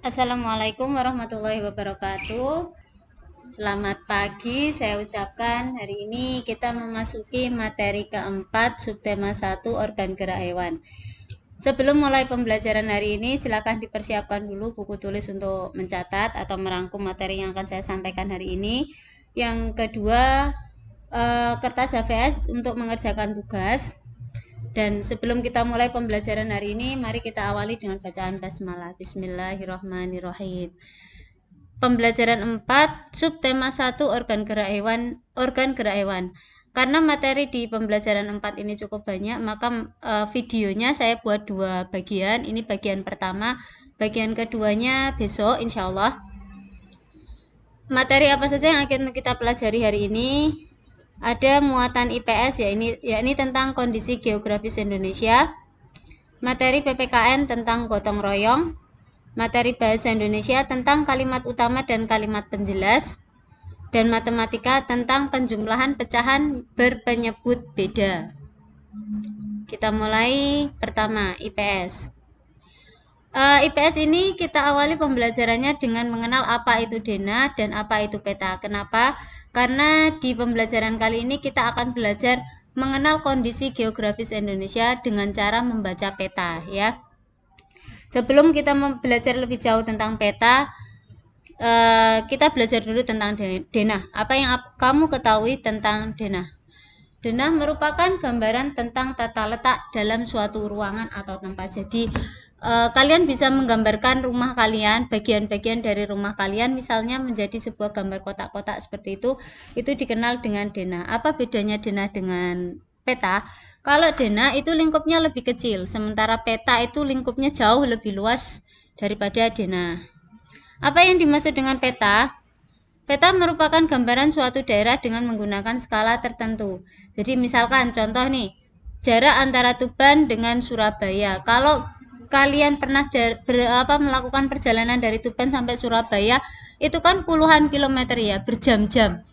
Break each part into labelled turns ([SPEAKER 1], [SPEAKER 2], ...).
[SPEAKER 1] Assalamualaikum warahmatullahi wabarakatuh. Selamat pagi, saya ucapkan hari ini kita memasuki materi keempat subtema 1 organ gerak hewan. Sebelum mulai pembelajaran hari ini, silakan dipersiapkan dulu buku tulis untuk mencatat atau merangkum materi yang akan saya sampaikan hari ini. Yang kedua, eh, kertas HVS untuk mengerjakan tugas. Dan sebelum kita mulai pembelajaran hari ini, mari kita awali dengan bacaan basmalah. Bismillahirrahmanirrahim. Pembelajaran 4, subtema 1 organ gerak hewan, organ gerak hewan. Karena materi di pembelajaran 4 ini cukup banyak, maka e, videonya saya buat dua bagian. Ini bagian pertama, bagian keduanya besok insya Allah. Materi apa saja yang akan kita pelajari hari ini? Ada muatan IPS yakni yakni tentang kondisi geografis Indonesia, materi PPKN tentang gotong royong, materi bahasa Indonesia tentang kalimat utama dan kalimat penjelas, dan matematika tentang penjumlahan pecahan berpenyebut beda. Kita mulai pertama IPS. Uh, eh, IPS ini kita awali pembelajarannya dengan mengenal apa itu dena dan apa itu peta. Kenapa? Karena di pembelajaran kali ini kita akan belajar mengenal kondisi geografis Indonesia dengan cara membaca peta ya. Sebelum kita belajar lebih jauh tentang peta, eh, kita belajar dulu tentang denah. Apa yang kamu ketahui tentang denah? Denah merupakan gambaran tentang tata letak dalam suatu ruangan atau tempat. Jadi Eh, kalian bisa menggambarkan rumah kalian, bagian-bagian dari rumah kalian, misalnya menjadi sebuah gambar kotak-kotak seperti itu. Itu dikenal dengan dena. Apa bedanya dena dengan peta? Kalau dena itu lingkupnya lebih kecil, sementara peta itu lingkupnya jauh lebih luas daripada dena. Apa yang dimaksud dengan peta? Peta merupakan gambaran suatu daerah dengan menggunakan skala tertentu. Jadi misalkan contoh nih, jarak antara Tuban dengan Surabaya. Kalau kalian pernah ber, apa, melakukan perjalanan dari Tuban sampai Surabaya itu kan puluhan kilometer ya berjam-jam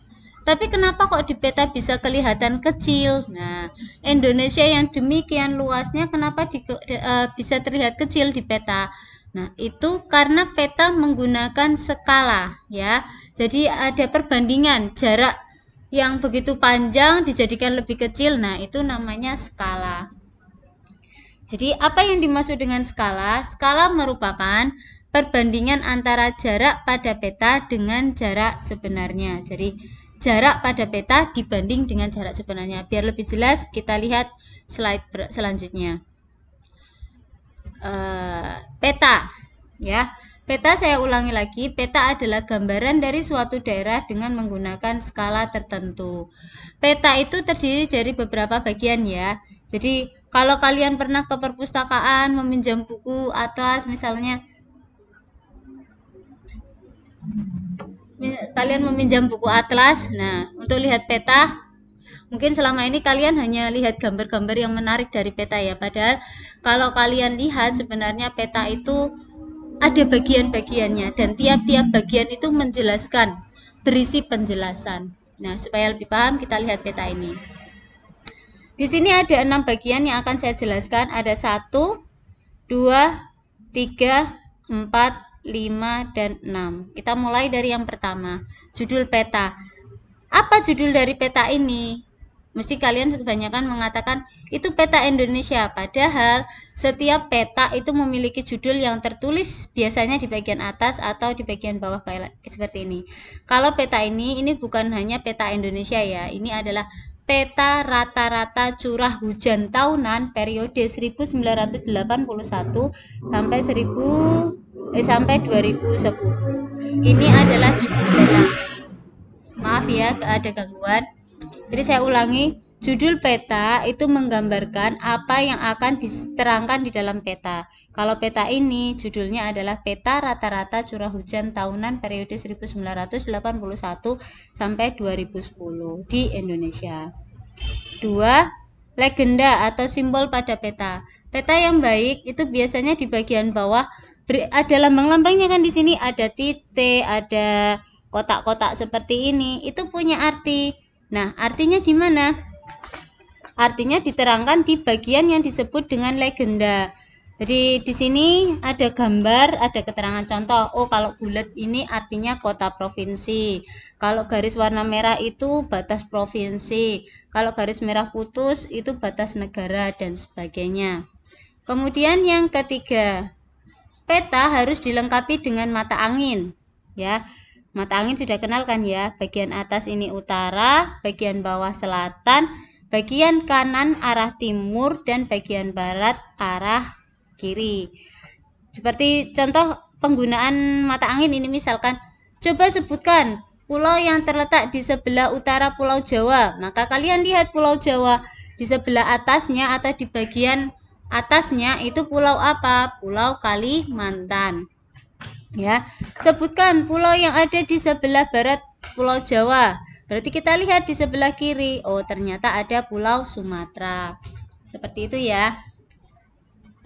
[SPEAKER 1] tapi kenapa kok di peta bisa kelihatan kecil nah Indonesia yang demikian luasnya kenapa di, de, uh, bisa terlihat kecil di peta nah itu karena peta menggunakan skala ya jadi ada perbandingan jarak yang begitu panjang dijadikan lebih kecil nah itu namanya skala jadi apa yang dimaksud dengan skala? Skala merupakan perbandingan antara jarak pada peta dengan jarak sebenarnya. Jadi jarak pada peta dibanding dengan jarak sebenarnya. Biar lebih jelas kita lihat slide selanjutnya. Uh, peta ya. Peta saya ulangi lagi, peta adalah gambaran dari suatu daerah dengan menggunakan skala tertentu. Peta itu terdiri dari beberapa bagian ya. Jadi kalau kalian pernah ke perpustakaan meminjam buku atlas misalnya kalian meminjam buku atlas. Nah, untuk lihat peta, mungkin selama ini kalian hanya lihat gambar-gambar yang menarik dari peta ya. Padahal kalau kalian lihat sebenarnya peta itu ada bagian-bagiannya dan tiap-tiap bagian itu menjelaskan, berisi penjelasan. Nah, supaya lebih paham kita lihat peta ini. Di sini ada enam bagian yang akan saya jelaskan. Ada satu, dua, tiga, empat, lima, dan enam. Kita mulai dari yang pertama, judul peta. Apa judul dari peta ini? Mesti kalian kebanyakan mengatakan itu peta Indonesia, padahal setiap peta itu memiliki judul yang tertulis biasanya di bagian atas atau di bagian bawah kayak seperti ini. Kalau peta ini ini bukan hanya peta Indonesia ya, ini adalah peta rata-rata curah hujan tahunan periode 1981 sampai 1000 eh, sampai 2010. Ini adalah judul peta. Maaf ya, ada gangguan. Jadi saya ulangi, Judul peta itu menggambarkan apa yang akan diterangkan di dalam peta. Kalau peta ini judulnya adalah Peta Rata-rata Curah Hujan Tahunan periode 1981 sampai 2010 di Indonesia. 2. Legenda atau simbol pada peta. Peta yang baik itu biasanya di bagian bawah ada lambang-lambangnya kan di sini ada titik, ada kotak-kotak seperti ini. Itu punya arti. Nah, artinya di mana? Artinya diterangkan di bagian yang disebut dengan legenda. Jadi di sini ada gambar, ada keterangan contoh. Oh, kalau bulat ini artinya kota provinsi. Kalau garis warna merah itu batas provinsi. Kalau garis merah putus itu batas negara dan sebagainya. Kemudian yang ketiga, peta harus dilengkapi dengan mata angin, ya. Mata angin sudah kenal kan ya, bagian atas ini utara, bagian bawah selatan, Bagian kanan arah timur dan bagian barat arah kiri. Seperti contoh penggunaan mata angin ini misalkan, coba sebutkan pulau yang terletak di sebelah utara Pulau Jawa. Maka kalian lihat Pulau Jawa di sebelah atasnya atau di bagian atasnya itu pulau apa? Pulau Kalimantan. Ya. Sebutkan pulau yang ada di sebelah barat Pulau Jawa. Berarti kita lihat di sebelah kiri, oh ternyata ada pulau Sumatera. Seperti itu ya.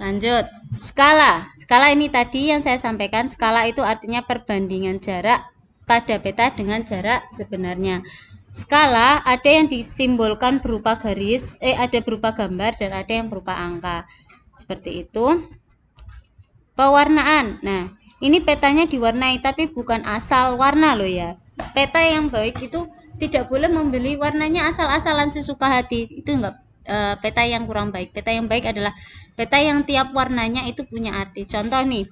[SPEAKER 1] Lanjut, skala. Skala ini tadi yang saya sampaikan, skala itu artinya perbandingan jarak pada peta dengan jarak sebenarnya. Skala ada yang disimbolkan berupa garis, eh ada berupa gambar dan ada yang berupa angka. Seperti itu. Pewarnaan. Nah, ini petanya diwarnai tapi bukan asal warna loh ya. Peta yang baik itu tidak boleh membeli warnanya asal-asalan sesuka hati itu enggak e, peta yang kurang baik peta yang baik adalah peta yang tiap warnanya itu punya arti contoh nih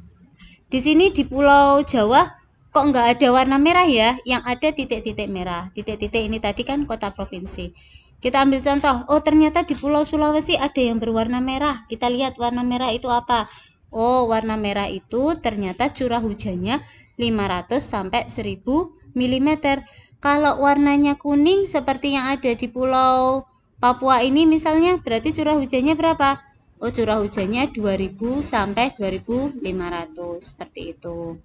[SPEAKER 1] di sini di Pulau Jawa kok enggak ada warna merah ya yang ada titik-titik merah titik-titik ini tadi kan kota provinsi kita ambil contoh oh ternyata di Pulau Sulawesi ada yang berwarna merah kita lihat warna merah itu apa oh warna merah itu ternyata curah hujannya 500 sampai 1000 mm kalau warnanya kuning seperti yang ada di pulau Papua ini misalnya berarti curah hujannya berapa? Oh, curah hujannya 2000 sampai 2500 seperti itu.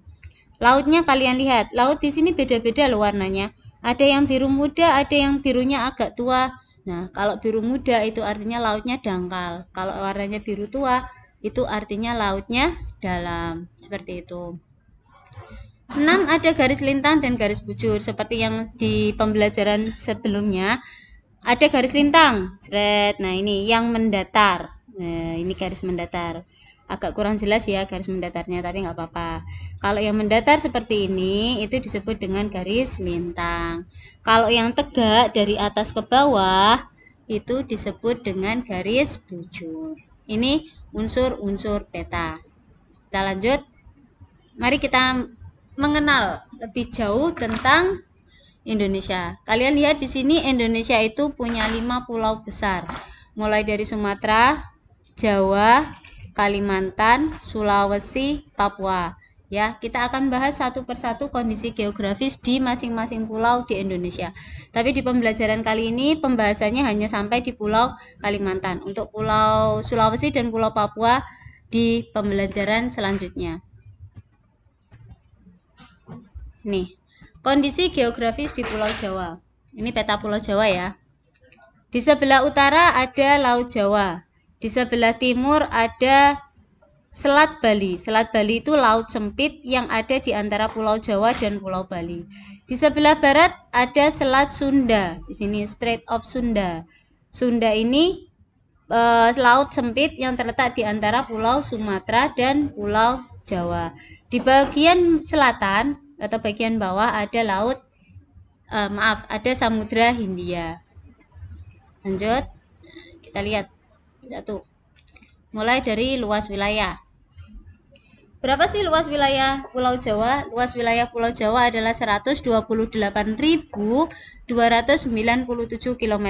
[SPEAKER 1] Lautnya kalian lihat, laut di sini beda-beda loh warnanya. Ada yang biru muda, ada yang birunya agak tua. Nah, kalau biru muda itu artinya lautnya dangkal. Kalau warnanya biru tua itu artinya lautnya dalam. Seperti itu. 6 ada garis lintang dan garis bujur seperti yang di pembelajaran sebelumnya. Ada garis lintang, red Nah, ini yang mendatar. Nah, ini garis mendatar. Agak kurang jelas ya garis mendatarnya, tapi nggak apa-apa. Kalau yang mendatar seperti ini, itu disebut dengan garis lintang. Kalau yang tegak dari atas ke bawah, itu disebut dengan garis bujur. Ini unsur-unsur peta. Kita lanjut. Mari kita mengenal lebih jauh tentang Indonesia. Kalian lihat di sini Indonesia itu punya lima pulau besar, mulai dari Sumatera, Jawa, Kalimantan, Sulawesi, Papua. Ya, kita akan bahas satu persatu kondisi geografis di masing-masing pulau di Indonesia. Tapi di pembelajaran kali ini pembahasannya hanya sampai di Pulau Kalimantan. Untuk Pulau Sulawesi dan Pulau Papua di pembelajaran selanjutnya. Nih, kondisi geografis di Pulau Jawa. Ini peta Pulau Jawa ya. Di sebelah utara ada Laut Jawa. Di sebelah timur ada Selat Bali. Selat Bali itu laut sempit yang ada di antara Pulau Jawa dan Pulau Bali. Di sebelah barat ada Selat Sunda. Di sini Strait of Sunda. Sunda ini e, laut sempit yang terletak di antara Pulau Sumatera dan Pulau Jawa. Di bagian selatan atau bagian bawah ada laut uh, maaf ada samudra Hindia lanjut kita lihat satu mulai dari luas wilayah berapa sih luas wilayah Pulau Jawa luas wilayah Pulau Jawa adalah 128.297 km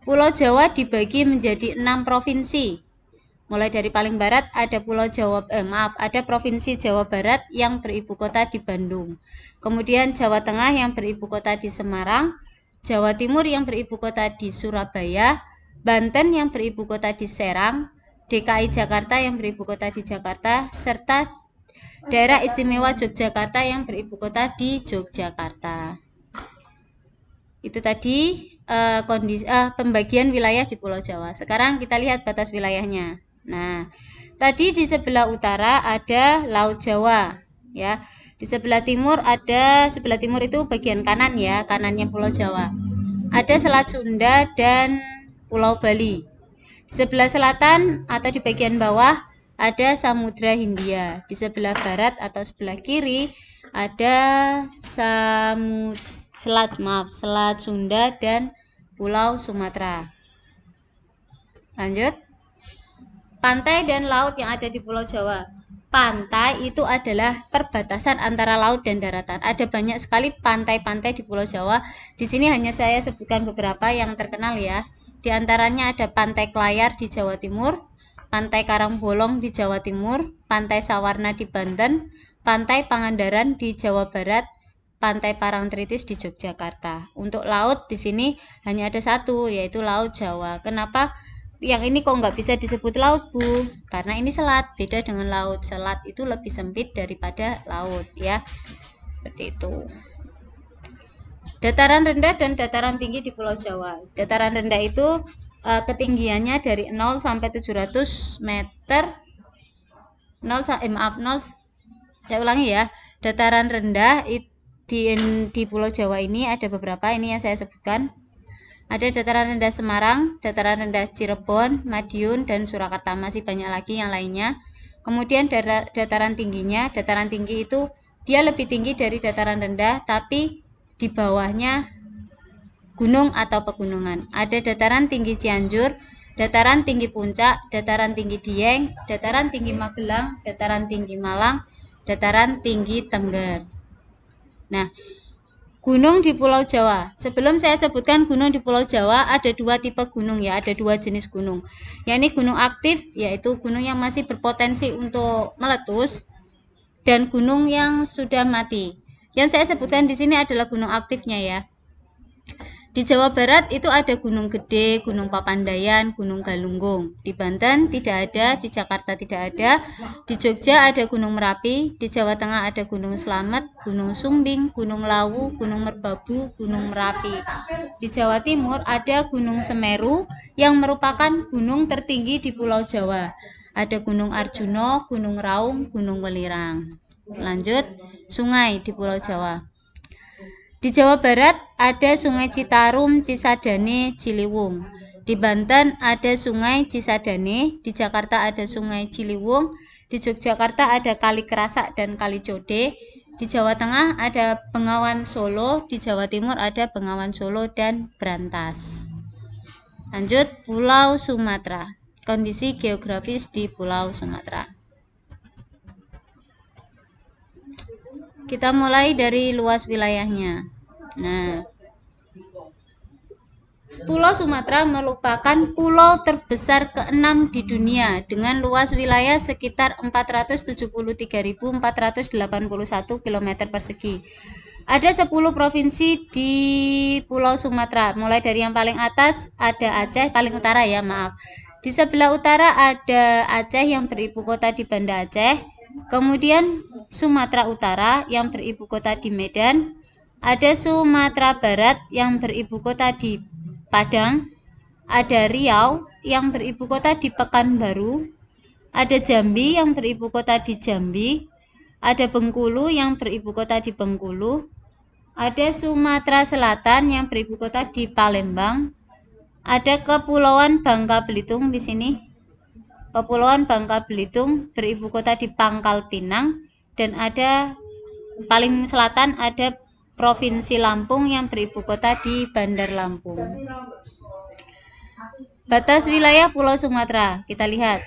[SPEAKER 1] Pulau Jawa dibagi menjadi enam provinsi Mulai dari paling barat ada Pulau Jawa eh, maaf, ada Provinsi Jawa Barat yang beribu kota di Bandung. Kemudian Jawa Tengah yang beribu kota di Semarang, Jawa Timur yang beribu kota di Surabaya, Banten yang beribu kota di Serang, DKI Jakarta yang beribu kota di Jakarta, serta Daerah Istimewa Yogyakarta yang beribu kota di Yogyakarta. Itu tadi uh, kondisi uh, pembagian wilayah di Pulau Jawa. Sekarang kita lihat batas wilayahnya. Nah, tadi di sebelah utara ada Laut Jawa, ya. Di sebelah timur ada sebelah timur itu bagian kanan ya, kanannya Pulau Jawa. Ada Selat Sunda dan Pulau Bali. Di sebelah selatan atau di bagian bawah ada Samudra Hindia. Di sebelah barat atau sebelah kiri ada Samudra selat maaf, Selat Sunda dan Pulau Sumatera. Lanjut. Pantai dan laut yang ada di Pulau Jawa. Pantai itu adalah perbatasan antara laut dan daratan. Ada banyak sekali pantai-pantai di Pulau Jawa. Di sini hanya saya sebutkan beberapa yang terkenal ya. Di antaranya ada Pantai Kelayar di Jawa Timur, Pantai Karangbolong di Jawa Timur, Pantai Sawarna di Banten, Pantai Pangandaran di Jawa Barat, Pantai Parangtritis di Yogyakarta. Untuk laut di sini hanya ada satu, yaitu Laut Jawa. Kenapa yang ini kok nggak bisa disebut laut bu karena ini selat beda dengan laut selat itu lebih sempit daripada laut ya seperti itu dataran rendah dan dataran tinggi di Pulau Jawa dataran rendah itu e, ketinggiannya dari 0 sampai 700 meter 0 eh, maaf 0 saya ulangi ya dataran rendah di, di Pulau Jawa ini ada beberapa ini yang saya sebutkan ada dataran rendah Semarang, dataran rendah Cirebon, Madiun, dan Surakarta. Masih banyak lagi yang lainnya. Kemudian dataran tingginya, dataran tinggi itu dia lebih tinggi dari dataran rendah, tapi di bawahnya gunung atau pegunungan. Ada dataran tinggi Cianjur, dataran tinggi Puncak, dataran tinggi Dieng, dataran tinggi Magelang, dataran tinggi Malang, dataran tinggi Tengger. Nah, Gunung di Pulau Jawa. Sebelum saya sebutkan gunung di Pulau Jawa, ada dua tipe gunung ya, ada dua jenis gunung. Yakni gunung aktif, yaitu gunung yang masih berpotensi untuk meletus, dan gunung yang sudah mati. Yang saya sebutkan di sini adalah gunung aktifnya ya. Di Jawa Barat itu ada Gunung Gede, Gunung Papandayan, Gunung Galunggung. Di Banten tidak ada, di Jakarta tidak ada, di Jogja ada Gunung Merapi, di Jawa Tengah ada Gunung Slamet, Gunung Sumbing, Gunung Lawu, Gunung Merbabu, Gunung Merapi. Di Jawa Timur ada Gunung Semeru yang merupakan gunung tertinggi di Pulau Jawa. Ada Gunung Arjuna, Gunung Raung, Gunung Welirang. Lanjut, sungai di Pulau Jawa. Di Jawa Barat ada Sungai Citarum, Cisadane, Ciliwung. Di Banten ada Sungai Cisadane, di Jakarta ada Sungai Ciliwung, di Yogyakarta ada Kali Kerasak dan Kali Code, di Jawa Tengah ada Bengawan Solo, di Jawa Timur ada Bengawan Solo dan Brantas. Lanjut, Pulau Sumatera. Kondisi geografis di Pulau Sumatera.
[SPEAKER 2] Kita mulai
[SPEAKER 1] dari luas wilayahnya. Nah, Pulau Sumatera merupakan pulau terbesar keenam di dunia dengan luas wilayah sekitar 473.481 km persegi. Ada 10 provinsi di Pulau Sumatera, mulai dari yang paling atas ada Aceh, paling utara ya maaf. Di sebelah utara ada Aceh yang beribu kota di Banda Aceh, kemudian Sumatera Utara yang beribu kota di Medan, ada Sumatera Barat yang beribu kota di Padang, ada Riau yang beribu kota di Pekanbaru, ada Jambi yang beribu kota di Jambi, ada Bengkulu yang beribu kota di Bengkulu, ada Sumatera Selatan yang beribu kota di Palembang, ada Kepulauan Bangka Belitung di sini. Kepulauan Bangka Belitung beribu kota di Pangkal Pinang dan ada paling selatan ada Provinsi Lampung yang beribu kota di Bandar Lampung. Batas wilayah Pulau Sumatera, kita lihat.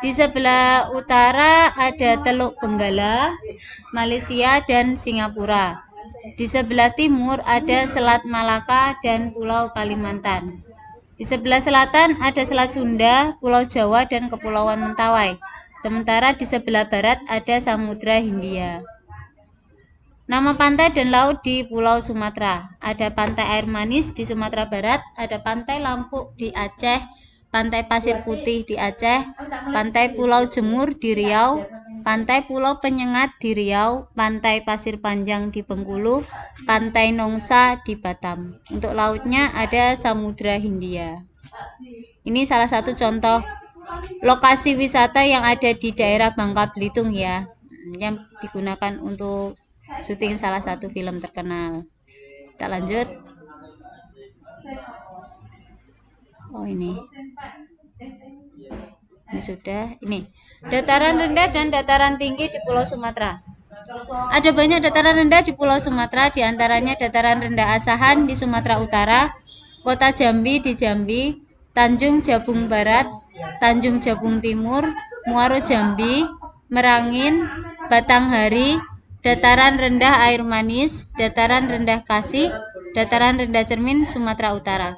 [SPEAKER 1] Di sebelah utara ada Teluk Benggala, Malaysia dan Singapura. Di sebelah timur ada Selat Malaka dan Pulau Kalimantan. Di sebelah selatan ada Selat Sunda, Pulau Jawa dan Kepulauan Mentawai. Sementara di sebelah barat ada Samudra Hindia. Nama pantai dan laut di Pulau Sumatera. Ada pantai air manis di Sumatera Barat, ada pantai Lampuk di Aceh, pantai Pasir Putih di Aceh, pantai Pulau Jemur di Riau, pantai Pulau Penyengat di Riau, pantai Pasir Panjang di Bengkulu, pantai Nongsa di Batam. Untuk lautnya ada Samudra Hindia. Ini salah satu contoh lokasi wisata yang ada di daerah Bangka Belitung ya yang digunakan untuk syuting salah satu film terkenal kita lanjut oh ini ini sudah ini dataran rendah dan dataran tinggi di Pulau Sumatera ada banyak dataran rendah di Pulau Sumatera diantaranya dataran rendah Asahan di Sumatera Utara Kota Jambi di Jambi Tanjung Jabung Barat Tanjung Jabung Timur, Muaro Jambi, Merangin, Batanghari, dataran rendah air manis, dataran rendah Kasih, dataran rendah Cermin, Sumatera Utara.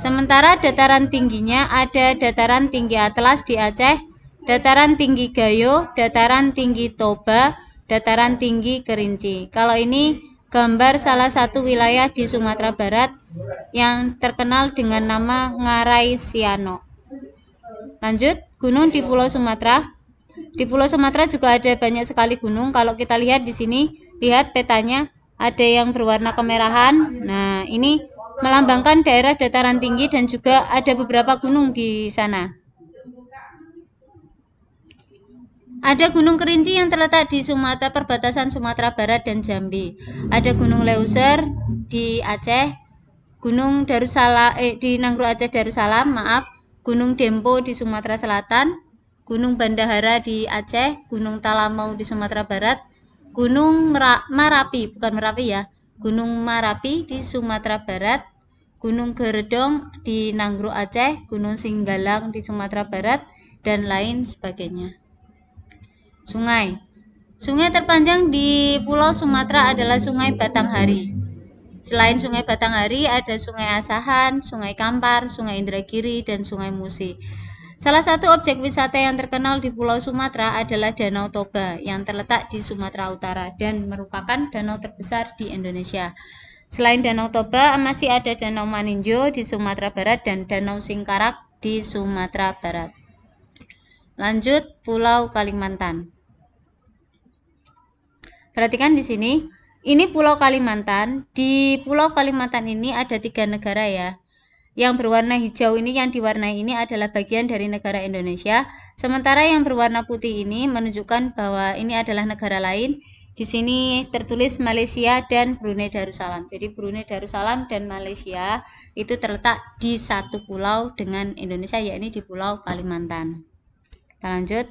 [SPEAKER 1] Sementara dataran tingginya ada dataran tinggi Atlas di Aceh, dataran tinggi Gayo, dataran tinggi Toba, dataran tinggi Kerinci. Kalau ini gambar salah satu wilayah di Sumatera Barat yang terkenal dengan nama Ngarai Siano. Lanjut, gunung di Pulau Sumatera. Di Pulau Sumatera juga ada banyak sekali gunung. Kalau kita lihat di sini, lihat petanya, ada yang berwarna kemerahan. Nah, ini melambangkan daerah dataran tinggi dan juga ada beberapa gunung di sana. Ada Gunung Kerinci yang terletak di Sumatera perbatasan Sumatera Barat dan Jambi. Ada Gunung Leuser di Aceh, Gunung Darussalam eh, di Nangru Aceh Darussalam, maaf. Gunung Dempo di Sumatera Selatan, Gunung Bandahara di Aceh, Gunung Talamau di Sumatera Barat, Gunung Marapi, bukan Merapi ya, Gunung Marapi di Sumatera Barat, Gunung Geredong di Nanggro Aceh, Gunung Singgalang di Sumatera Barat, dan lain sebagainya. Sungai Sungai terpanjang di Pulau Sumatera adalah Sungai Batanghari. Selain Sungai Batanghari, ada Sungai Asahan, Sungai Kampar, Sungai Indragiri, dan Sungai Musi. Salah satu objek wisata yang terkenal di Pulau Sumatera adalah Danau Toba yang terletak di Sumatera Utara dan merupakan danau terbesar di Indonesia. Selain Danau Toba, masih ada Danau Maninjo di Sumatera Barat dan Danau Singkarak di Sumatera Barat. Lanjut, Pulau Kalimantan. Perhatikan di sini, ini Pulau Kalimantan. Di Pulau Kalimantan ini ada tiga negara ya. Yang berwarna hijau ini, yang diwarnai ini adalah bagian dari negara Indonesia. Sementara yang berwarna putih ini menunjukkan bahwa ini adalah negara lain. Di sini tertulis Malaysia dan Brunei Darussalam. Jadi Brunei Darussalam dan Malaysia itu terletak di satu pulau dengan Indonesia, yakni di Pulau Kalimantan. Kita lanjut.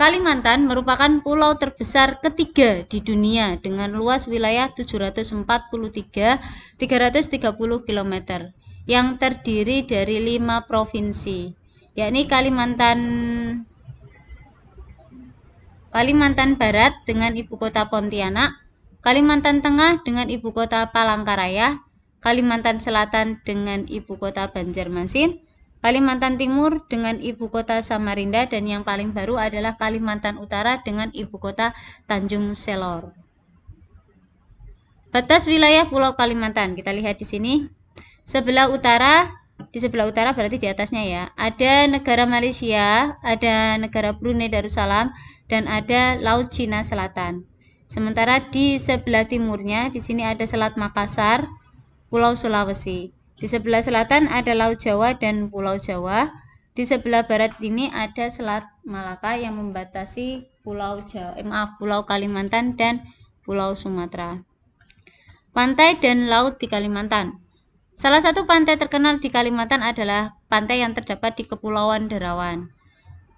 [SPEAKER 1] Kalimantan merupakan pulau terbesar ketiga di dunia dengan luas wilayah 743.330 km yang terdiri dari lima provinsi yakni Kalimantan Kalimantan Barat dengan ibu kota Pontianak, Kalimantan Tengah dengan ibu kota Palangkaraya, Kalimantan Selatan dengan ibu kota Banjarmasin, Kalimantan Timur dengan ibu kota Samarinda dan yang paling baru adalah Kalimantan Utara dengan ibu kota Tanjung Selor. Batas wilayah Pulau Kalimantan kita lihat di sini. Sebelah utara di sebelah utara berarti di atasnya ya. Ada negara Malaysia, ada negara Brunei Darussalam, dan ada Laut Cina Selatan. Sementara di sebelah timurnya, di sini ada Selat Makassar, Pulau Sulawesi. Di sebelah selatan ada Laut Jawa dan Pulau Jawa. Di sebelah barat ini ada Selat Malaka yang membatasi Pulau Jawa, eh, maaf, Pulau Kalimantan dan Pulau Sumatera. Pantai dan laut di Kalimantan. Salah satu pantai terkenal di Kalimantan adalah pantai yang terdapat di Kepulauan Derawan.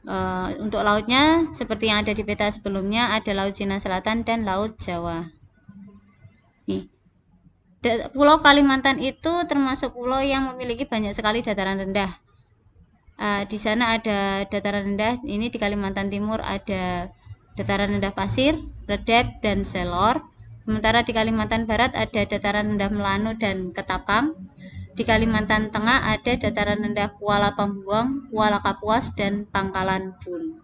[SPEAKER 1] E, untuk lautnya, seperti yang ada di peta sebelumnya, ada Laut Cina Selatan dan Laut Jawa. Nih, Pulau Kalimantan itu termasuk pulau yang memiliki banyak sekali dataran rendah. Uh, di sana ada dataran rendah. Ini di Kalimantan Timur ada dataran rendah pasir, Redep dan Selor. Sementara di Kalimantan Barat ada dataran rendah Melanu dan Ketapang. Di Kalimantan Tengah ada dataran rendah Kuala Pembuang, Kuala Kapuas, dan Pangkalan Bun.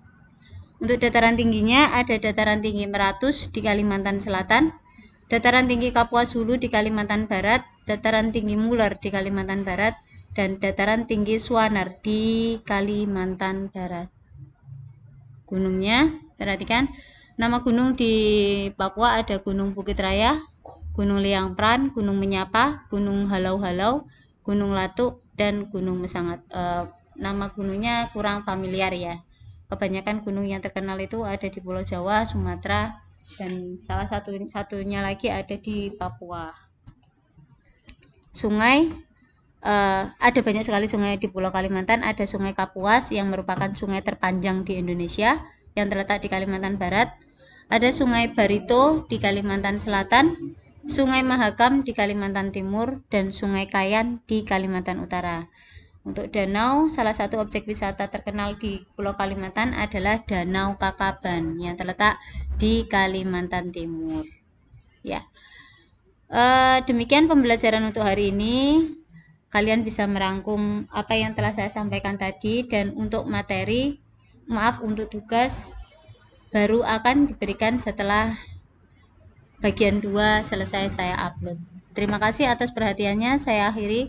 [SPEAKER 1] Untuk dataran tingginya ada dataran tinggi Meratus di Kalimantan Selatan, dataran tinggi Kapuas Hulu di Kalimantan Barat, dataran tinggi Muler di Kalimantan Barat, dan dataran tinggi Suanar di Kalimantan Barat. Gunungnya, perhatikan, nama gunung di Papua ada Gunung Bukit Raya, Gunung Liang Pran, Gunung Menyapa, Gunung Halau-Halau, Gunung Latuk, dan Gunung Mesangat. E, nama gunungnya kurang familiar ya. Kebanyakan gunung yang terkenal itu ada di Pulau Jawa, Sumatera, dan salah satu satunya lagi ada di Papua. Sungai uh, ada banyak sekali sungai di Pulau Kalimantan. Ada Sungai Kapuas yang merupakan sungai terpanjang di Indonesia yang terletak di Kalimantan Barat. Ada Sungai Barito di Kalimantan Selatan, Sungai Mahakam di Kalimantan Timur, dan Sungai Kayan di Kalimantan Utara. Untuk danau, salah satu objek wisata terkenal di Pulau Kalimantan adalah Danau Kakaban yang terletak di Kalimantan Timur. Ya, e, demikian pembelajaran untuk hari ini. Kalian bisa merangkum apa yang telah saya sampaikan tadi dan untuk materi, maaf untuk tugas baru akan diberikan setelah bagian 2 selesai saya upload. Terima kasih atas perhatiannya. Saya akhiri.